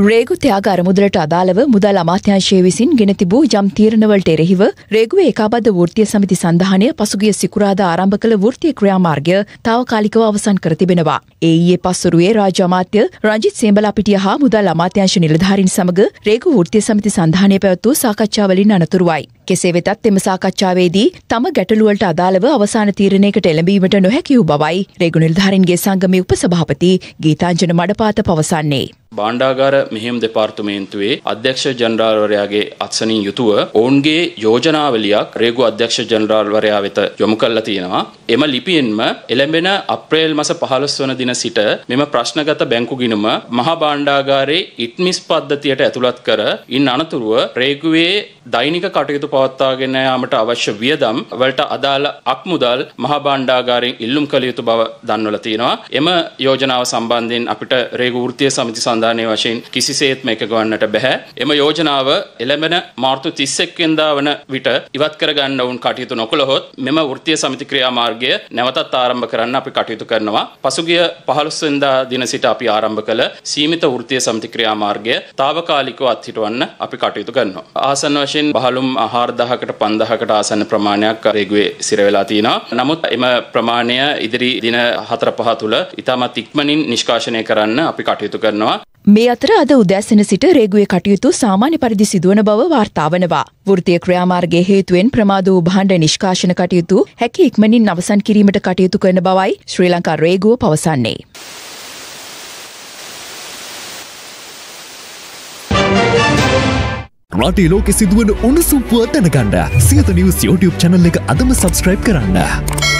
රේගු ත්‍යාග අරමුදලට අදාළව මුදල් අමාත්‍යංශය විසින් ගෙන තිබූ යම් තීරණවලට එරෙහිව රේගුවේ ඒකාබද්ධ වෘත්තීය සමිති සංධානය පසුගිය සිකුරාදා ආරම්භ කළ වෘත්තීය ක්‍රියාමාර්ගය తాවකාලිකව අවසන් කර තිබෙනවා. ඒ ඊයේ e පස්වරුවේ රාජ්‍ය අමාත්‍ය රංජිත් සේඹලාපිටිය හා මුදල් අමාත්‍යංශ නිලධාරීන් සමග රේගු වෘත්තීය සමිති සංධානය පැවැත් වූ සාකච්ඡාවලින් අනතුරුවයි. කෙසේ වෙතත් එම සාකච්ඡාවේදී තම ගැටලුවලට අදාළව අවසාන තීරණයකට එළඹීමට නොහැකි වූ බවයි රේගු නිලධාරීන්ගේ සංගමේ උපසභාපති ගීතාංජන මඩපාත පවසන්නේ. බණ්ඩාගාර මෙහෙම් දෙපාර්තමේන්තුවේ අධ්‍යක්ෂ ජනරාල්වරයාගේ අත්සනින් යුතුව ඔවුන්ගේ යෝජනාවලියක් රේගු අධ්‍යක්ෂ ජනරාල්වරයා වෙත යොමු කළා තියෙනවා. එම ලිපියෙන්ම එළඹෙන අප්‍රේල් මාස 15 වන දින සිට මෙම ප්‍රශ්නගත බැංකු ගිණුම මහා භාණ්ඩාගාරයේ ඉට්මිස් පද්ධතියට ඇතුළත් කර ඉන් අනතුරුව රේගුවේ දෛනික කටයුතු පවත්වාගෙන යාමට අවශ්‍ය වියදම් වලට අදාළ අක්මුදල් මහා භාණ්ඩාගාරයෙන් ඉල්ලුම් කළ යුතු බව දන්වලා තියෙනවා. එම යෝජනාව සම්බන්ධයෙන් අපිට රේගු වෘත්තීය සමිති සන්ධානය වශයෙන් කිසිසේත්ම එකගවන්නට බැහැ. එම යෝජනාව එළඹෙන මාර්තු 31 වෙනිදා වන විට ඉවත් කරගන්න වුන් කටයුතු නොකළහොත් මෙම වෘත්තීය සමිති ක්‍රියාමාර්ගය නැවතත් ආරම්භ කරන්න අපි කටයුතු කරනවා. පසුගිය 15 වෙනිදා දින සිට අපි ආරම්භ කළ සීමිත වෘත්තීය සමිති ක්‍රියාමාර්ගය తాවකාලිකව අත්හිටවන්න අපි කටයුතු කරනවා. ආසන වශයෙන් බහලුම් 4000කට 5000කට ආසන ප්‍රමාණයක් රේගුවේ සිර වෙලා තිනවා. නමුත් එම ප්‍රමාණය ඉදිරි දින 4-5 තුළ ඉතාමත් ඉක්මනින් නිෂ්කාශනය කරන්න අපි කටයුතු කරනවා. මේ අතර අද උදැසන සිට රේගුවේ කටයුතු සාමාන්‍ය පරිදි සිදුවන බව වාර්තාවනවා. වෘතිය ක්‍රියාමාර්ගයේ හේතුවෙන් ප්‍රමාද වූ භාණ්ඩ නිෂ්කාශන කටයුතු හැකි ඉක්මනින් අවසන් කිරීමට කටයුතු කරන බවයි ශ්‍රී ලංකා රේගුව පවසන්නේ. රටේ ලෝකෙ සිදුවන උණුසුම්පුව දැනගන්න සියත නිවස් YouTube channel එක අදම subscribe කරන්න.